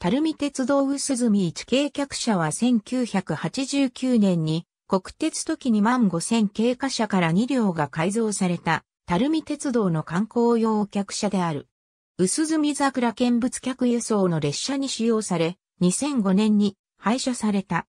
垂水鉄道薄み一系客車は1989年に国鉄時に万5000貨車から2両が改造された垂水鉄道の観光用客車である。薄み桜見物客輸送の列車に使用され、2005年に廃車された。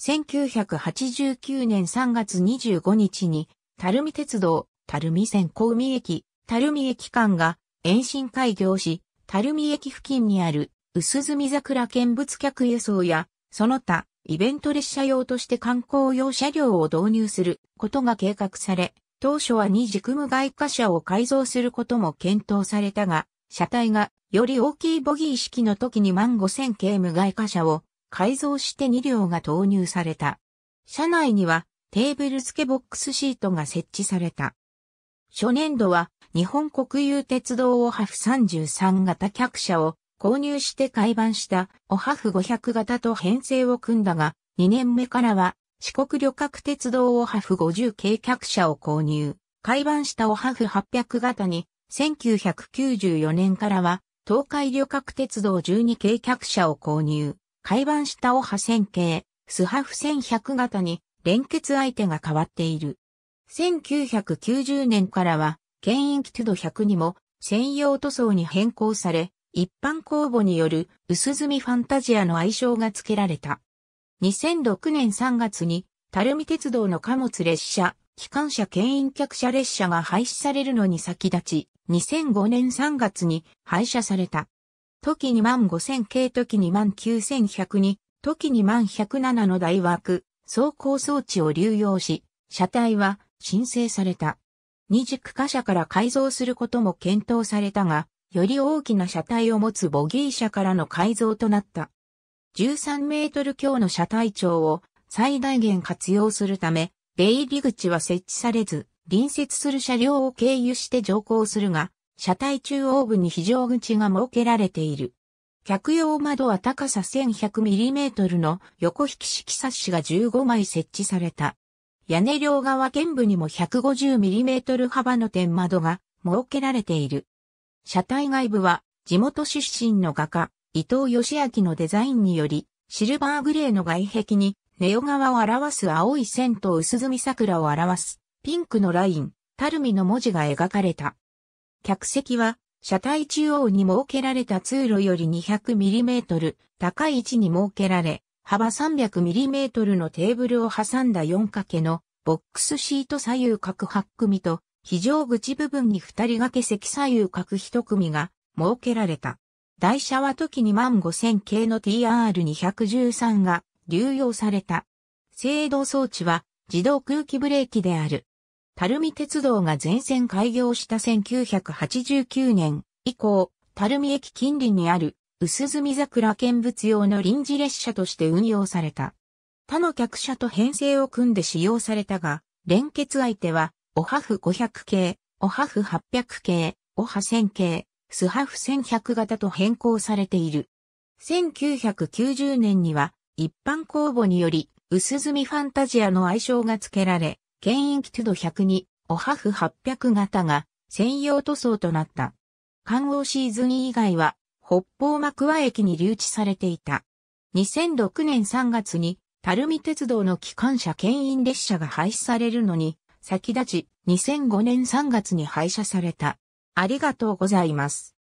1989年3月25日に、垂水鉄道、垂水線小海駅、垂水駅間が延伸開業し、垂水駅付近にある薄墨桜見物客輸送や、その他、イベント列車用として観光用車両を導入することが計画され、当初は二軸無害貨車を改造することも検討されたが、車体がより大きいボギー式の時に万5000系無害貨車を改造して2両が投入された。車内にはテーブル付けボックスシートが設置された。初年度は日本国有鉄道をハフ33型客車を購入して改版したオハフ500型と編成を組んだが、2年目からは四国旅客鉄道オハフ50計客車を購入。改版したオハフ800型に、1994年からは東海旅客鉄道12計客車を購入。改版したオハ1000系、スハフ1100型に連結相手が変わっている。1990年からは、牽引キトド100にも専用塗装に変更され、一般公募による薄墨ファンタジアの愛称が付けられた。2006年3月に、垂水鉄道の貨物列車、機関車牽引客車列車が廃止されるのに先立ち、2005年3月に廃車された。時2万5000系時2万9100に、時2万107の大枠、走行装置を流用し、車体は申請された。二軸貨車から改造することも検討されたが、より大きな車体を持つボギー車からの改造となった。13メートル強の車体長を最大限活用するため、出入り口は設置されず、隣接する車両を経由して乗降するが、車体中央部に非常口が設けられている。客用窓は高さ1 1 0 0トルの横引き式サッシが15枚設置された。屋根両側剣部にも1 5 0トル幅の天窓が設けられている。車体外部は地元出身の画家、伊藤義明のデザインにより、シルバーグレーの外壁に、ネオ川を表す青い線と薄墨桜を表す、ピンクのライン、タルミの文字が描かれた。客席は、車体中央に設けられた通路より 200mm 高い位置に設けられ、幅 300mm のテーブルを挟んだ4けのボックスシート左右各8組と非常口部分に二人掛け席左右各一組が設けられた。台車は時に万五千系の TR213 が流用された。制動装置は自動空気ブレーキである。垂水鉄道が全線開業した1989年以降、垂水駅近隣にある薄墨桜見物用の臨時列車として運用された。他の客車と編成を組んで使用されたが、連結相手はおはふ500系、おはふ800系、おは1000系、スハフ1100型と変更されている。1990年には一般公募により薄墨ファンタジアの愛称が付けられ、ケンインキトゥド100におはふ800型が専用塗装となった。観光シーズン以外は北方幕和駅に留置されていた。2006年3月に、垂水鉄道の機関車牽引列車が廃止されるのに先立ち、2005年3月に廃車された。ありがとうございます。